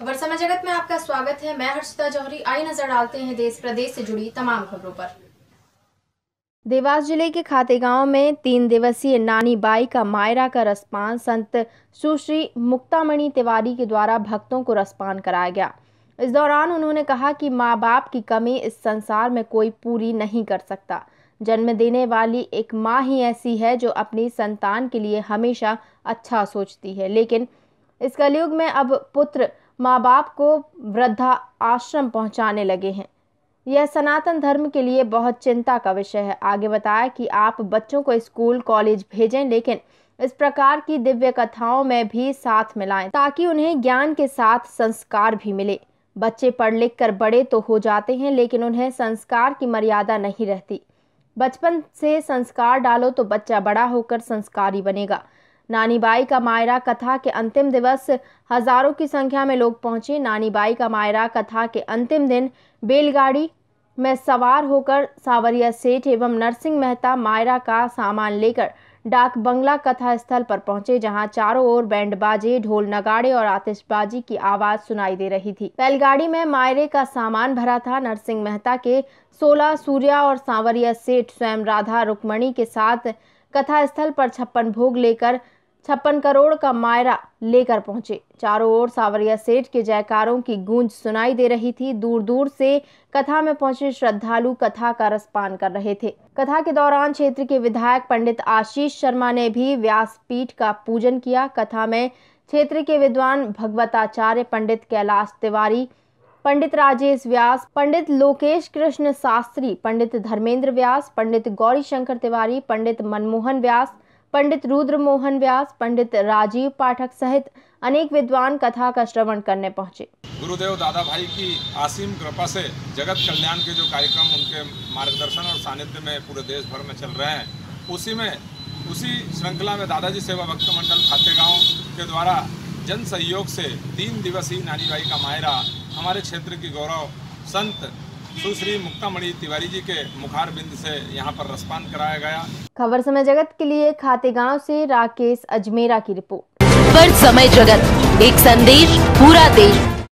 खबर समय जगत में आपका स्वागत है मैं हर्षिता जौहरी आई नजर डालते हैं देश प्रदेश से जुड़ी तमाम खबरों पर देवास जिले के खातेगांव में तीन दिवसीय नानी बाई का मायरा का रसपान संत सुश्री मुक्तामणि तिवारी के द्वारा भक्तों को रसपान कराया गया इस दौरान उन्होंने कहा कि माँ बाप की कमी इस संसार में कोई पूरी नहीं कर सकता जन्म देने वाली एक माँ ही ऐसी है जो अपनी संतान के लिए हमेशा अच्छा सोचती है लेकिन इस कलयुग में अब पुत्र माँ बाप को वृद्धा आश्रम पहुँचाने लगे हैं यह सनातन धर्म के लिए बहुत चिंता का विषय है आगे बताया कि आप बच्चों को स्कूल कॉलेज भेजें लेकिन इस प्रकार की दिव्य कथाओं में भी साथ मिलाएं ताकि उन्हें ज्ञान के साथ संस्कार भी मिले बच्चे पढ़ लिख कर बड़े तो हो जाते हैं लेकिन उन्हें संस्कार की मर्यादा नहीं रहती बचपन से संस्कार डालो तो बच्चा बड़ा होकर संस्कारी बनेगा नानीबाई का मायरा कथा के अंतिम दिवस हजारों की संख्या में लोग पहुंचे नानीबाई का मायरा कथा के अंतिम दिन बैलगाड़ी में सवार होकर सावरिया सेठ एवं नरसिंह मेहता मायरा का सामान लेकर डाक बंगला कथा स्थल पर पहुंचे जहां चारों ओर बैंड बाजे ढोल नगाड़े और आतिशबाजी की आवाज सुनाई दे रही थी बैलगाड़ी में मायरे का सामान भरा था नरसिंह मेहता के सोलह सूर्या और सांवरिया सेठ स्वयं राधा रुक्मणी के साथ कथा स्थल पर छप्पन भोग लेकर छप्पन करोड़ का मायरा लेकर पहुंचे चारों ओर सावरिया सेठ के जयकारों की गूंज सुनाई दे रही थी दूर दूर से कथा में पहुंचे श्रद्धालु कथा का रसपान कर रहे थे कथा के दौरान क्षेत्र के विधायक पंडित आशीष शर्मा ने भी व्यासपीठ का पूजन किया कथा में क्षेत्र के विद्वान भगवताचार्य पंडित कैलाश तिवारी पंडित राजेश व्यास पंडित लोकेश कृष्ण शास्त्री पंडित धर्मेंद्र व्यास पंडित गौरी शंकर तिवारी पंडित मनमोहन व्यास पंडित रुद्र मोहन व्यास पंडित राजीव पाठक सहित अनेक विद्वान कथा का श्रवण करने पहुंचे गुरुदेव दादा भाई की आसीम कृपा से जगत कल्याण के जो कार्यक्रम उनके मार्गदर्शन और सानिध्य में पूरे देश भर में चल रहे हैं उसी में उसी श्रृंखला में दादाजी सेवा भक्त मंडल गाँव के द्वारा जन सहयोग से तीन दिवसीय नानी भाई का मायरा हमारे क्षेत्र की गौरव संत सुश्री मुक्तामणि तिवारी जी के मुखार बिंद से यहाँ पर रसपान कराया गया खबर समय जगत के लिए खाते गाँव ऐसी राकेश अजमेरा की रिपोर्ट खबर समय जगत एक संदेश पूरा देश